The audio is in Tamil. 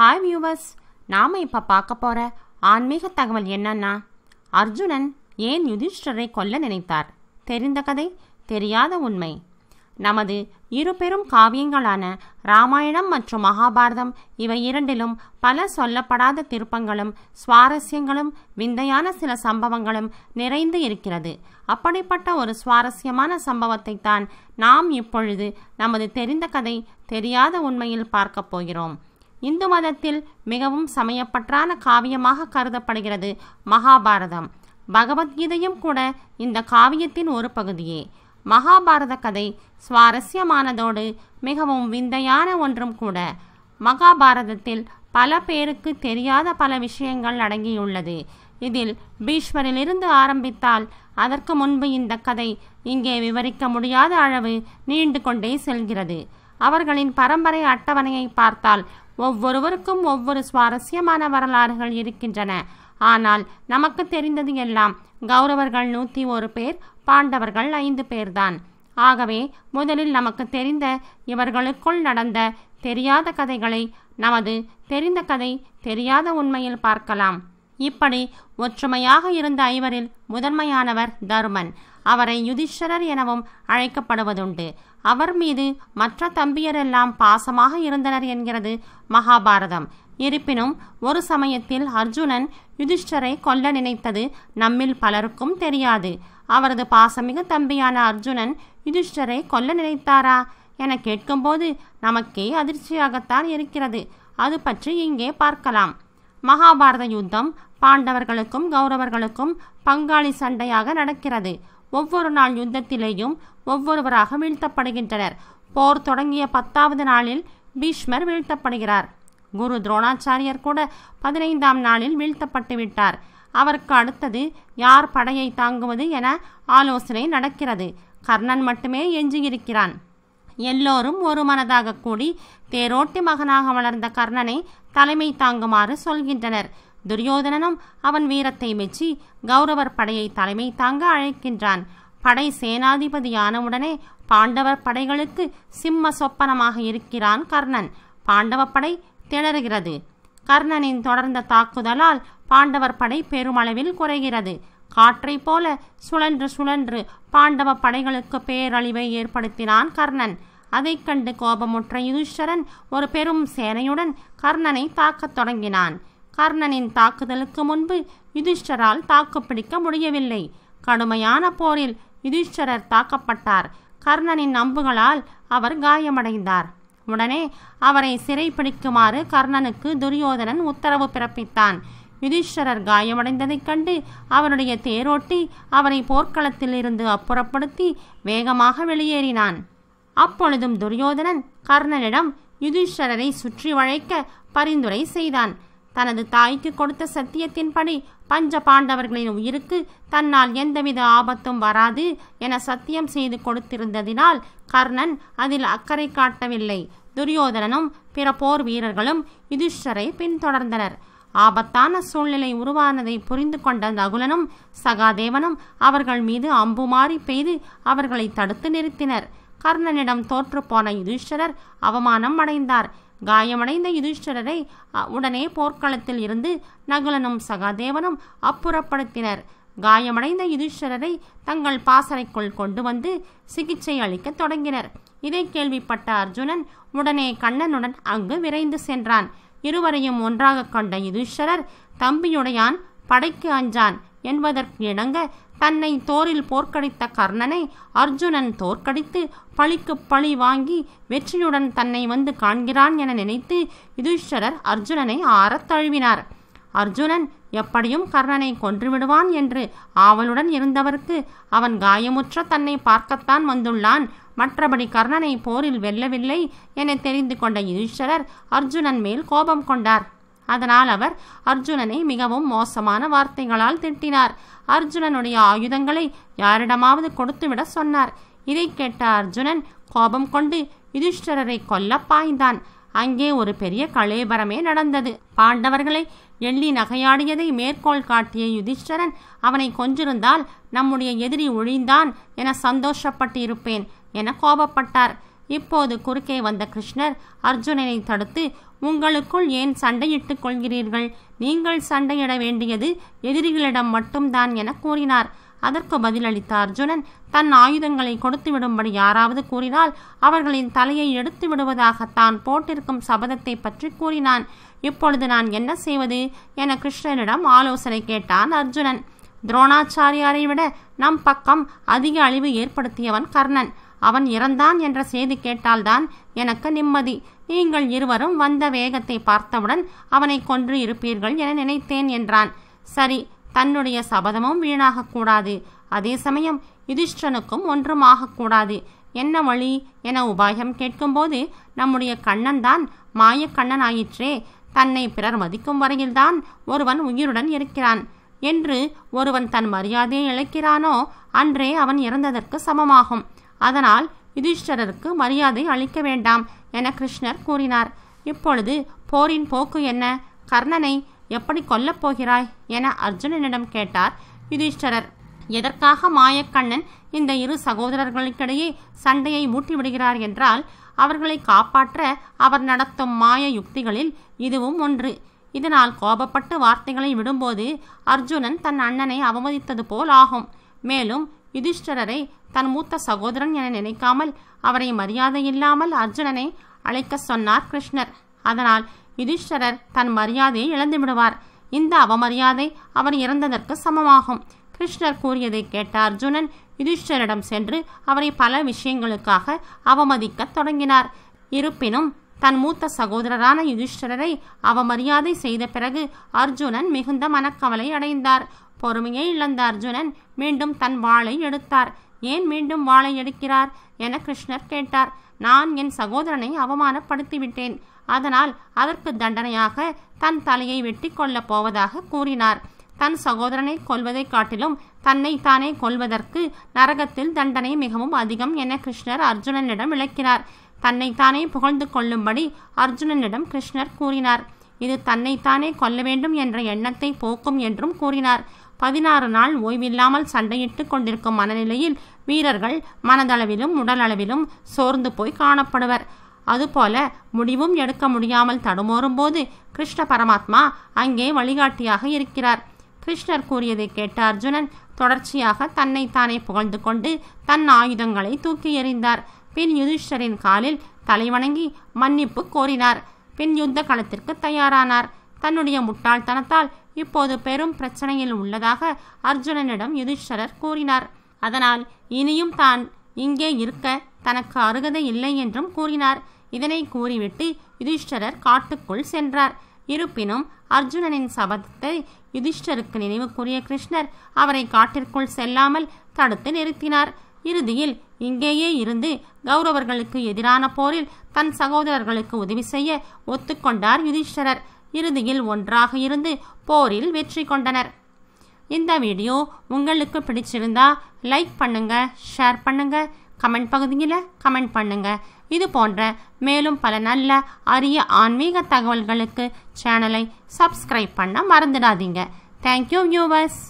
ஹாய் வியூவர்ஸ் நாம் இப்போ பார்க்க போகிற ஆன்மீக தகவல் என்னன்னா அர்ஜுனன் ஏன் யுதிஷ்டரை கொல்ல நினைத்தார் தெரிந்த கதை தெரியாத உண்மை நமது இரு பெரும் காவியங்களான ராமாயணம் மற்றும் மகாபாரதம் இவை இரண்டிலும் பல சொல்லப்படாத திருப்பங்களும் சுவாரஸ்யங்களும் விந்தையான சில சம்பவங்களும் நிறைந்து இருக்கிறது அப்படிப்பட்ட ஒரு சுவாரஸ்யமான சம்பவத்தை தான் நாம் இப்பொழுது நமது தெரிந்த கதை தெரியாத உண்மையில் பார்க்கப் போகிறோம் இந்து மதத்தில் மிகவும் சமயப்பற்றான காவியமாக கருதப்படுகிறது மகாபாரதம் பகவத்கீதையும் கூட இந்த காவியத்தின் ஒரு பகுதியே மகாபாரத கதை சுவாரஸ்யமானதோடு மிகவும் விந்தையான ஒன்றும் கூட மகாபாரதத்தில் பல பேருக்கு தெரியாத பல விஷயங்கள் அடங்கியுள்ளது இதில் பீஷ்மரிலிருந்து ஆரம்பித்தால் அதற்கு முன்பு இந்த கதை இங்கே விவரிக்க முடியாத அளவு நீண்டு கொண்டே செல்கிறது அவர்களின் பரம்பரை அட்டவணையை பார்த்தால் ஒவ்வொருவருக்கும் ஒவ்வொரு சுவாரஸ்யமான வரலாறுகள் இருக்கின்றன ஆனால் நமக்கு தெரிந்தது எல்லாம் கௌரவர்கள் நூற்றி ஒரு பேர் பாண்டவர்கள் ஐந்து பேர்தான் ஆகவே முதலில் நமக்கு தெரிந்த இவர்களுக்குள் நடந்த தெரியாத கதைகளை நமது தெரிந்த கதை தெரியாத உண்மையில் பார்க்கலாம் இப்படி ஒற்றுமையாக இருந்த ஐவரில் முதன்மையானவர் தருமன் அவரை யுதிஷ்டரர் எனவும் அழைக்கப்படுவதுண்டு அவர் மீது மற்ற தம்பியரெல்லாம் பாசமாக இருந்தனர் என்கிறது மகாபாரதம் இருப்பினும் ஒரு சமயத்தில் அர்ஜுனன் யுதிஷ்டரை கொல்ல நினைத்தது நம்மில் பலருக்கும் தெரியாது அவரது பாசமிகு தம்பியான அர்ஜுனன் யுதிஷ்டரை கொல்ல நினைத்தாரா என கேட்கும்போது நமக்கே அதிர்ச்சியாகத்தான் இருக்கிறது அது பற்றி இங்கே பார்க்கலாம் மகாபாரத யுத்தம் பாண்டவர்களுக்கும் கௌரவர்களுக்கும் பங்காளி சண்டையாக நடக்கிறது ஒவ்வொரு நாள் யுத்தத்திலேயும் ஒவ்வொருவராக வீழ்த்தப்படுகின்றனர் போர் தொடங்கிய பத்தாவது நாளில் பீஷ்மர் வீழ்த்தப்படுகிறார் குரு துரோணாச்சாரியர் கூட பதினைந்தாம் நாளில் வீழ்த்தப்பட்டு விட்டார் அவருக்கு அடுத்தது யார் படையை தாங்குவது என ஆலோசனை நடக்கிறது கர்ணன் மட்டுமே எஞ்சியிருக்கிறான் எல்லோரும் ஒரு மனதாக கூடி தேரோட்டி மகனாக வளர்ந்த கர்ணனை தலைமை தாங்குமாறு சொல்கின்றனர் துரியோதனனும் அவன் வீரத்தை மெச்சி கௌரவர் படையை தலைமை தாங்க அழைக்கின்றான் படை சேனாதிபதியானவுடனே பாண்டவர் படைகளுக்கு சிம்ம சொப்பனமாக இருக்கிறான் கர்ணன் பாண்டவ படை திணறுகிறது கர்ணனின் தொடர்ந்த தாக்குதலால் பாண்டவர் படை பெருமளவில் குறைகிறது காற்றை போல சுழன்று சுழன்று பாண்டவ படைகளுக்கு பேரழிவை ஏற்படுத்தினான் கர்ணன் அதைக் கண்டு கோபமுற்ற யுதிஷ்டரன் ஒரு பெரும் சேனையுடன் கர்ணனை தாக்கத் தொடங்கினான் கர்ணனின் தாக்குதலுக்கு முன்பு யுதிஷ்டரால் தாக்குப்பிடிக்க முடியவில்லை கடுமையான போரில் யுதிஷ்டரர் தாக்கப்பட்டார் கர்ணனின் அம்புகளால் அவர் காயமடைந்தார் உடனே அவரை சிறைப்பிடிக்குமாறு கர்ணனுக்கு துரியோதனன் உத்தரவு பிறப்பித்தான் யுதிஷ்டரர் காயமடைந்ததைக் கண்டு அவருடைய தேரோட்டி அவரை போர்க்களத்தில் இருந்து அப்புறப்படுத்தி வேகமாக வெளியேறினான் அப்பொழுதும் துரியோதனன் கர்ணனிடம் யுதிஷ்டரரை சுற்றி வளைக்க பரிந்துரை செய்தான் தனது தாய்க்கு கொடுத்த சத்தியத்தின்படி பஞ்ச பாண்டவர்களின் உயிருக்கு தன்னால் எந்தவித ஆபத்தும் வராது என சத்தியம் செய்து கொடுத்திருந்ததினால் கர்ணன் அதில் அக்கறை காட்டவில்லை துரியோதனனும் பிற போர் வீரர்களும் யுதிஷ்டரை பின்தொடர்ந்தனர் ஆபத்தான சூழ்நிலை உருவானதை புரிந்து கொண்ட நகுலனும் சகாதேவனும் அவர்கள் மீது அம்புமாறி பெய்து அவர்களை தடுத்து நிறுத்தினர் கர்ணனிடம் தோற்றுப்போன யுதிஷ்டரர் அவமானம் அடைந்தார் காயமடைந்த யுதிஷ்டரரை உடனே போர்க்களத்தில் இருந்து நகுலனும் சகாதேவனும் அப்புறப்படுத்தினர் காயமடைந்த யுதிஷ்டரரை தங்கள் பாசறைக்குள் கொண்டு வந்து சிகிச்சை அளிக்க தொடங்கினர் இதை கேள்விப்பட்ட அர்ஜுனன் உடனே கண்ணனுடன் அங்கு விரைந்து சென்றான் இருவரையும் ஒன்றாக கண்ட யுதிஷ்டரர் தம்பியுடையான் படைக்கு அஞ்சான் என்பதற்கு இணங்க தன்னை தோரில் போர்க்கடித்த கர்ணனை அர்ஜுனன் தோற்கடித்து பழிக்கு பழி வாங்கி வெற்றியுடன் தன்னை வந்து காண்கிறான் என நினைத்து யுதிஷ்டரர் அர்ஜுனனை ஆறத் தழுவினார் அர்ஜுனன் எப்படியும் கர்ணனை கொன்றுவிடுவான் என்று ஆவலுடன் இருந்தவருக்கு அவன் காயமுற்ற தன்னை பார்க்கத்தான் வந்துள்ளான் மற்றபடி கர்ணனை போரில் வெல்லவில்லை என தெரிந்து கொண்ட யுதிஷ்டரர் அர்ஜுனன் மேல் கோபம் கொண்டார் அதனால் அவர் அர்ஜுனனை மிகவும் மோசமான வார்த்தைகளால் திட்டினார் அர்ஜுனனுடைய ஆயுதங்களை யாரிடமாவது கொடுத்துவிட சொன்னார் இதை கேட்ட அர்ஜுனன் கோபம் கொண்டு யுதிஷ்டரரை கொல்ல பாய்ந்தான் அங்கே ஒரு பெரிய கலேபரமே நடந்தது பாண்டவர்களை எள்ளி நகையாடியதை மேற்கோள் காட்டிய யுதிஷ்டரன் அவனை கொஞ்சிருந்தால் நம்முடைய எதிரி ஒழிந்தான் என சந்தோஷப்பட்டிருப்பேன் என கோபப்பட்டார் இப்போது குறுக்கே வந்த கிருஷ்ணர் அர்ஜுனனை தடுத்து உங்களுக்குள் ஏன் சண்டையிட்டுக் கொள்கிறீர்கள் நீங்கள் சண்டையிட வேண்டியது எதிரிகளிடம் மட்டும்தான் என கூறினார் அதற்கு பதிலளித்த அர்ஜுனன் தன் ஆயுதங்களை கொடுத்து விடும்படி யாராவது கூறினால் அவர்களின் தலையை எடுத்து விடுவதாக தான் போட்டிருக்கும் சபதத்தை பற்றி கூறினான் இப்பொழுது நான் என்ன செய்வது என கிருஷ்ணனிடம் ஆலோசனை கேட்டான் அர்ஜுனன் துரோணாச்சாரியாரை விட நம் பக்கம் அதிக அழிவு ஏற்படுத்தியவன் கர்ணன் அவன் இறந்தான் என்ற செய்தி கேட்டால்தான் எனக்கு நிம்மதி நீங்கள் இருவரும் வந்த வேகத்தை பார்த்தவுடன் அவனை கொன்று இருப்பீர்கள் என நினைத்தேன் என்றான் சரி தன்னுடைய சபதமும் வீணாகக்கூடாது அதே சமயம் யுதிஷ்டனுக்கும் ஒன்றும் ஆகக்கூடாது என்ன வழி என உபாயம் கேட்கும்போது நம்முடைய கண்ணன்தான் மாயக்கண்ணன் ஆயிற்றே தன்னை பிறர் மதிக்கும் வரையில்தான் ஒருவன் உயிருடன் இருக்கிறான் என்று ஒருவன் தன் மரியாதையை இழக்கிறானோ அன்றே அவன் இறந்ததற்கு சமமாகும் அதனால் யுதிஷ்டரருக்கு மரியாதை அளிக்க வேண்டாம் என கிருஷ்ணர் கூறினார் இப்பொழுது போரின் போக்கு என்ன கர்ணனை எப்படி கொல்லப் போகிறாய் என அர்ஜுனனிடம் கேட்டார் யுதிஷ்டரர் எதற்காக மாயக்கண்ணன் இந்த இரு சகோதரர்களுக்கிடையே சண்டையை மூட்டிவிடுகிறார் என்றால் அவர்களை காப்பாற்ற அவர் நடத்தும் மாய யுக்திகளில் இதுவும் ஒன்று இதனால் கோபப்பட்டு வார்த்தைகளை விடும்போது அர்ஜுனன் தன் அண்ணனை அவமதித்தது போல் ஆகும் மேலும் யுதிஷ்டரரை தன் மூத்த சகோதரன் என நினைக்காமல் அவரை மரியாதை இல்லாமல் அர்ஜுனனை அழைக்க சொன்னார் கிருஷ்ணர் அதனால் யுதிஷ்டரர் தன் மரியாதையை இழந்துவிடுவார் இந்த அவமரியாதை அவர் இறந்ததற்கு சமமாகும் கிருஷ்ணர் கூறியதை கேட்ட அர்ஜுனன் யுதிஷ்டரிடம் சென்று அவரை பல விஷயங்களுக்காக அவமதிக்கத் தொடங்கினார் இருப்பினும் தன் மூத்த சகோதரரான யுதிஷ்டரரை அவமரியாதை செய்த பிறகு அர்ஜுனன் மிகுந்த மனக்கவலை அடைந்தார் பொறுமையை இழந்த அர்ஜுனன் மீண்டும் தன் வாளை எடுத்தார் ஏன் மீண்டும் வாளை எடுக்கிறார் என கிருஷ்ணர் கேட்டார் நான் என் சகோதரனை அவமானப்படுத்திவிட்டேன் அதனால் அதற்கு தண்டனையாக தன் தலையை வெட்டி கொள்ளப் போவதாக கூறினார் தன் சகோதரனை கொல்வதைக் காட்டிலும் தன்னை தானே கொல்வதற்கு நரகத்தில் தண்டனை மிகவும் அதிகம் என கிருஷ்ணர் அர்ஜுனனிடம் விளக்கினார் தன்னைத்தானே புகழ்ந்து கொள்ளும்படி அர்ஜுனனிடம் கிருஷ்ணர் கூறினார் இது தன்னைத்தானே கொல்ல வேண்டும் என்ற எண்ணத்தை போக்கும் என்றும் கூறினார் பதினாறு நாள் ஓய்வில்லாமல் சண்டையிட்டு கொண்டிருக்கும் மனநிலையில் வீரர்கள் மனதளவிலும் உடலளவிலும் சோர்ந்து போய் காணப்படுவர் அதுபோல முடிவும் எடுக்க முடியாமல் தடுமோறும் போது கிருஷ்ண பரமாத்மா அங்கே வழிகாட்டியாக இருக்கிறார் கிருஷ்ணர் கூறியதை கேட்ட அர்ஜுனன் தொடர்ச்சியாக தன்னைத்தானே புகழ்ந்து கொண்டு தன் ஆயுதங்களை தூக்கி எறிந்தார் பின் யுதிஷ்டரின் காலில் தலைவணங்கி மன்னிப்பு கோரினார் பின் யுத்த களத்திற்கு தயாரானார் தன்னுடைய முட்டாள்தனத்தால் இப்போது பெரும் பிரச்சனையில் உள்ளதாக அர்ஜுனனிடம் யுதிஷ்டரர் கூறினார் அதனால் இனியும் தான் இங்கே இருக்க தனக்கு அருகதை இல்லை என்றும் கூறினார் இதனை கூறிவிட்டு யுதிஷ்டரர் காட்டுக்குள் சென்றார் இருப்பினும் அர்ஜுனனின் சபதத்தை யுதிஷ்டருக்கு நினைவு கூறிய கிருஷ்ணர் அவரை காட்டிற்குள் செல்லாமல் தடுத்து நிறுத்தினார் இறுதியில் இங்கேயே இருந்து கௌரவர்களுக்கு எதிரான போரில் தன் சகோதரர்களுக்கு உதவி செய்ய ஒத்துக்கொண்டார் யுதிஷ்டரர் இறுதியில் ஒன்றாக இருந்து போரில் வெற்றி கொண்டனர் இந்த வீடியோ உங்களுக்கு பிடிச்சிருந்தா லைக் பண்ணுங்க ஷேர் பண்ணுங்க கமெண்ட் பகுதியில் கமெண்ட் பண்ணுங்க இது போன்ற மேலும் பல நல்ல அரிய ஆன்மீக தகவல்களுக்கு சேனலை சப்ஸ்கிரைப் பண்ண மறந்துடாதீங்க தேங்க்யூ வியூவர்ஸ்